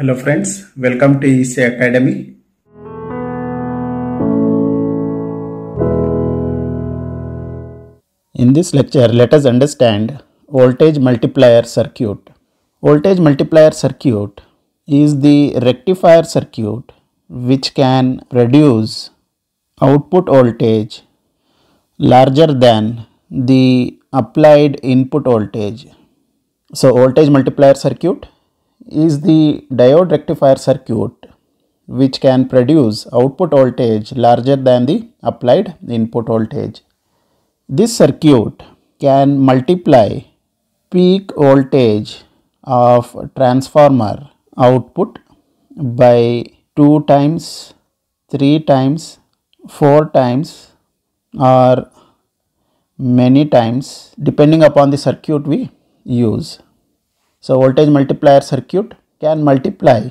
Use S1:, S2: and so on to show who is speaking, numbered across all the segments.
S1: Hello friends, welcome to ESA Academy. In this lecture, let us understand voltage multiplier circuit. Voltage multiplier circuit is the rectifier circuit which can produce output voltage larger than the applied input voltage. So voltage multiplier circuit is the diode rectifier circuit which can produce output voltage larger than the applied input voltage. This circuit can multiply peak voltage of transformer output by 2 times, 3 times, 4 times or many times depending upon the circuit we use. So voltage multiplier circuit can multiply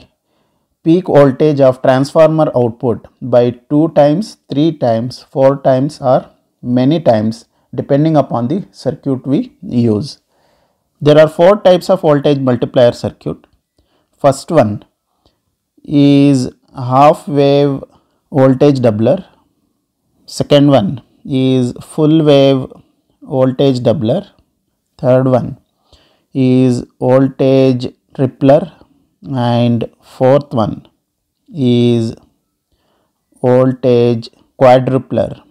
S1: peak voltage of transformer output by 2 times, 3 times, 4 times or many times depending upon the circuit we use. There are 4 types of voltage multiplier circuit. First one is half wave voltage doubler. Second one is full wave voltage doubler. Third one is voltage tripler and fourth one is voltage quadrupler.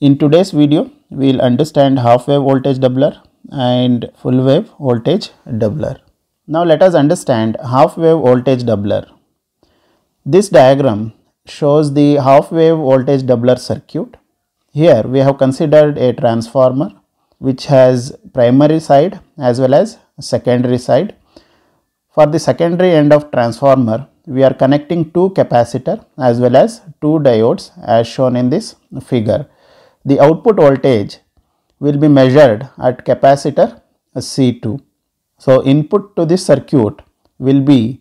S1: In today's video, we will understand half wave voltage doubler and full wave voltage doubler. Now let us understand half wave voltage doubler. This diagram shows the half wave voltage doubler circuit. Here we have considered a transformer which has primary side as well as secondary side. For the secondary end of transformer, we are connecting two capacitor as well as two diodes as shown in this figure. The output voltage will be measured at capacitor C2. So, input to this circuit will be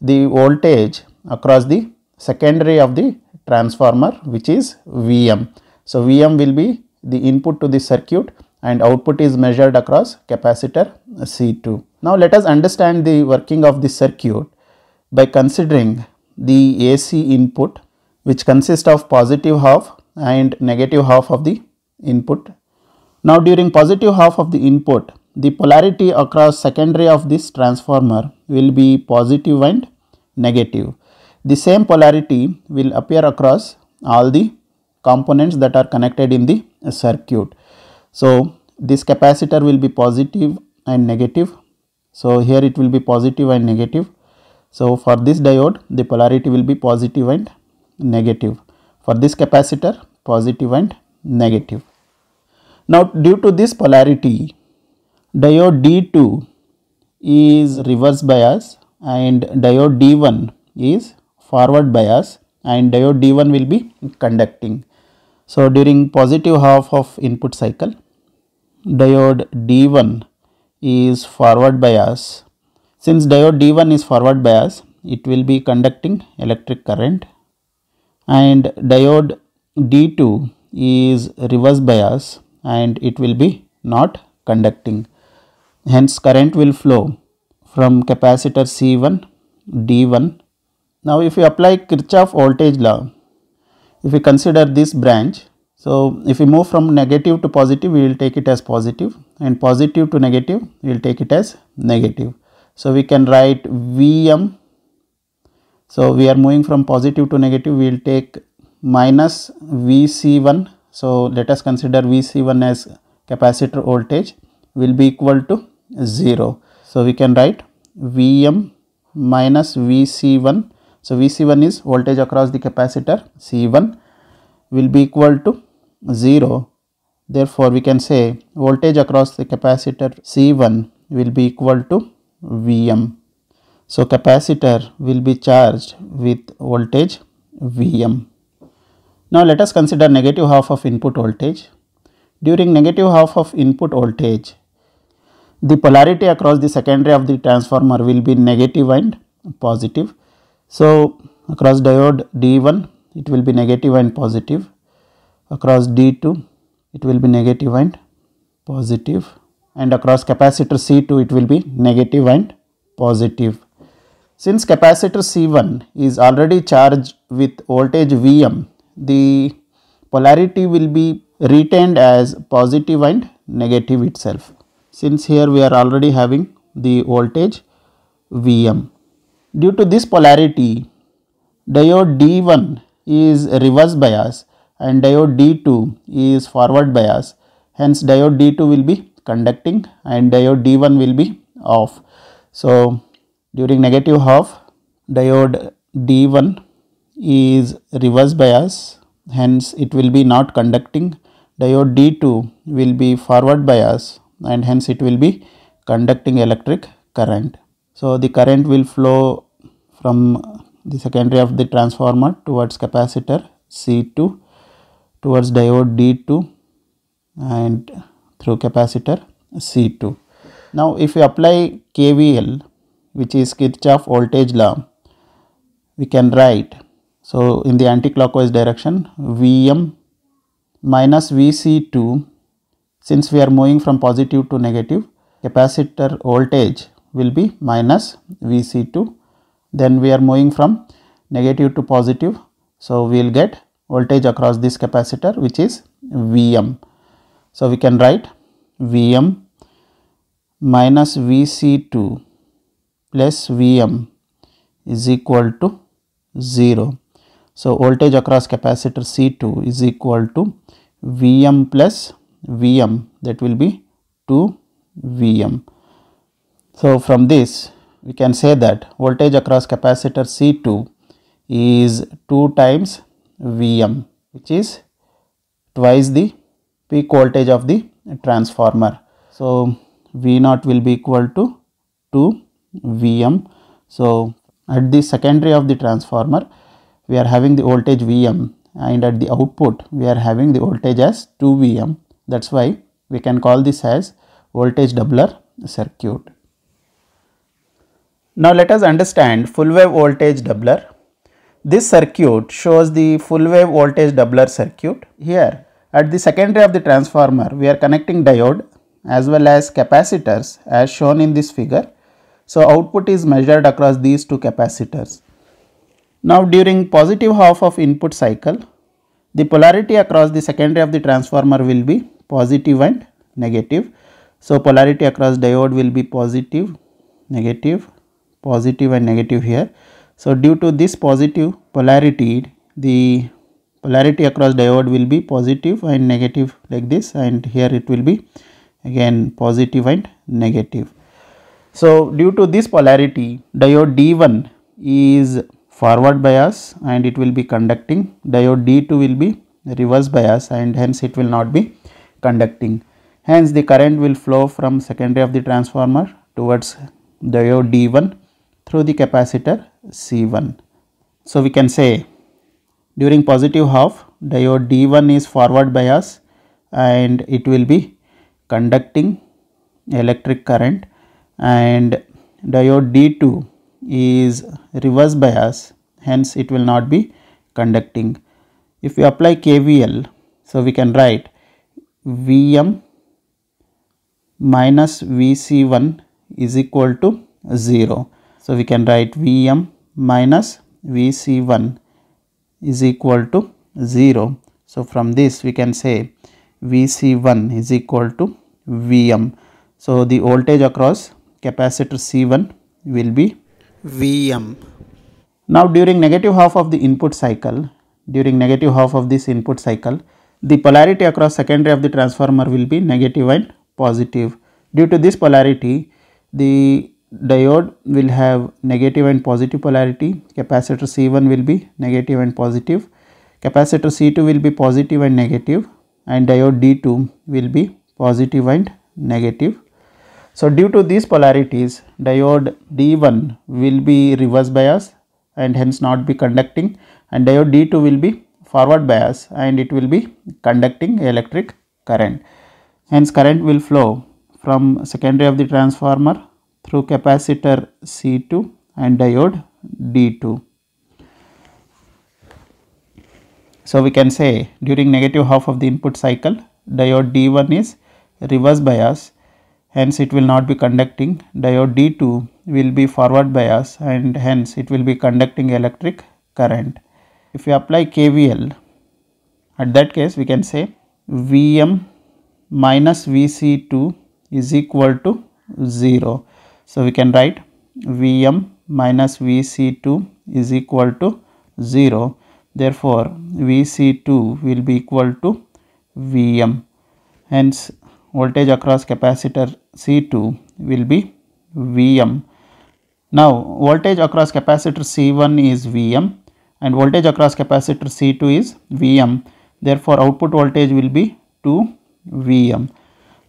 S1: the voltage across the secondary of the transformer which is Vm. So, Vm will be the input to the circuit and output is measured across capacitor C2. Now let us understand the working of the circuit by considering the AC input which consists of positive half and negative half of the input. Now during positive half of the input the polarity across secondary of this transformer will be positive and negative. The same polarity will appear across all the components that are connected in the circuit. So, this capacitor will be positive and negative. So, here it will be positive and negative. So, for this diode the polarity will be positive and negative. For this capacitor positive and negative. Now, due to this polarity diode D2 is reverse bias and diode D1 is forward bias and diode D1 will be conducting. So, during positive half of input cycle, diode D1 is forward bias. Since diode D1 is forward bias, it will be conducting electric current and diode D2 is reverse bias and it will be not conducting. Hence current will flow from capacitor C1 D1. Now if you apply Kirchhoff voltage law if we consider this branch so if we move from negative to positive we will take it as positive and positive to negative we will take it as negative so we can write vm so we are moving from positive to negative we will take minus vc1 so let us consider vc1 as capacitor voltage will be equal to 0 so we can write vm minus vc1 so, Vc1 is voltage across the capacitor C1 will be equal to 0. Therefore, we can say voltage across the capacitor C1 will be equal to Vm. So, capacitor will be charged with voltage Vm. Now, let us consider negative half of input voltage. During negative half of input voltage, the polarity across the secondary of the transformer will be negative and positive. So across diode D1 it will be negative and positive across D2 it will be negative and positive and across capacitor C2 it will be negative and positive. Since capacitor C1 is already charged with voltage Vm the polarity will be retained as positive and negative itself since here we are already having the voltage Vm. Due to this polarity, diode D1 is reverse bias and diode D2 is forward bias. Hence, diode D2 will be conducting and diode D1 will be off. So, during negative half, diode D1 is reverse bias, hence it will be not conducting. Diode D2 will be forward bias and hence it will be conducting electric current. So, the current will flow from the secondary of the transformer towards capacitor C2 towards diode D2 and through capacitor C2. Now if we apply KVL which is Kirchhoff voltage law we can write so in the anticlockwise direction Vm minus Vc2 since we are moving from positive to negative capacitor voltage will be minus Vc2 then we are moving from negative to positive so we will get voltage across this capacitor which is Vm. So we can write Vm minus Vc2 plus Vm is equal to 0. So voltage across capacitor C2 is equal to Vm plus Vm that will be 2 Vm. So from this we can say that voltage across capacitor C2 is 2 times Vm which is twice the peak voltage of the transformer. So, V0 will be equal to 2 Vm. So, at the secondary of the transformer we are having the voltage Vm and at the output we are having the voltage as 2 Vm. That is why we can call this as voltage doubler circuit. Now let us understand full wave voltage doubler. This circuit shows the full wave voltage doubler circuit. Here at the secondary of the transformer we are connecting diode as well as capacitors as shown in this figure. So output is measured across these two capacitors. Now during positive half of input cycle the polarity across the secondary of the transformer will be positive and negative. So polarity across diode will be positive, negative positive and negative here. So due to this positive polarity, the polarity across diode will be positive and negative like this and here it will be again positive and negative. So due to this polarity, diode D1 is forward bias and it will be conducting, diode D2 will be reverse bias and hence it will not be conducting. Hence the current will flow from secondary of the transformer towards diode D1 through the capacitor C1. So, we can say during positive half diode D1 is forward bias and it will be conducting electric current and diode D2 is reverse bias hence it will not be conducting. If we apply KVL so we can write Vm minus Vc1 is equal to 0 so we can write Vm minus Vc1 is equal to 0. So from this we can say Vc1 is equal to Vm. So the voltage across capacitor C1 will be Vm. Now during negative half of the input cycle, during negative half of this input cycle, the polarity across secondary of the transformer will be negative and positive. Due to this polarity, the diode will have negative and positive polarity. Capacitor C1 will be negative and positive. Capacitor C2 will be positive and negative and diode D2 will be positive and negative. So due to these polarities diode D1 will be reverse bias and hence not be conducting and diode D2 will be forward bias and it will be conducting electric current. Hence current will flow from secondary of the transformer through capacitor C2 and diode D2. So we can say during negative half of the input cycle diode D1 is reverse bias hence it will not be conducting diode D2 will be forward bias and hence it will be conducting electric current. If we apply KVL at that case we can say Vm minus Vc2 is equal to 0 so we can write Vm minus Vc2 is equal to 0. Therefore, Vc2 will be equal to Vm. Hence, voltage across capacitor C2 will be Vm. Now, voltage across capacitor C1 is Vm and voltage across capacitor C2 is Vm. Therefore, output voltage will be 2 Vm.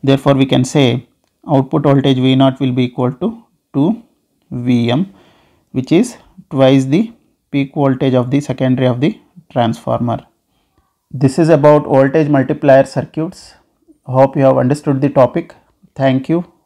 S1: Therefore, we can say output voltage v naught will be equal to 2 Vm which is twice the peak voltage of the secondary of the transformer. This is about voltage multiplier circuits. Hope you have understood the topic. Thank you.